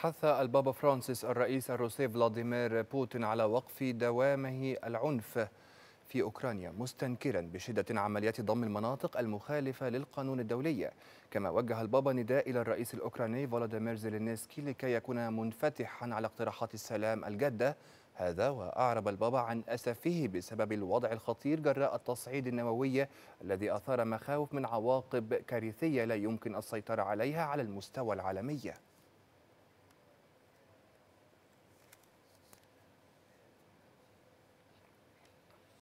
حث البابا فرانسيس الرئيس الروسي فلاديمير بوتين على وقف دوامه العنف في أوكرانيا مستنكرا بشدة عمليات ضم المناطق المخالفة للقانون الدولي كما وجه البابا نداء إلى الرئيس الأوكراني فولاديمير زيلينسكي لكي يكون منفتحا على اقتراحات السلام الجادة هذا وأعرب البابا عن أسفه بسبب الوضع الخطير جراء التصعيد النووي الذي أثار مخاوف من عواقب كارثية لا يمكن السيطرة عليها على المستوى العالمي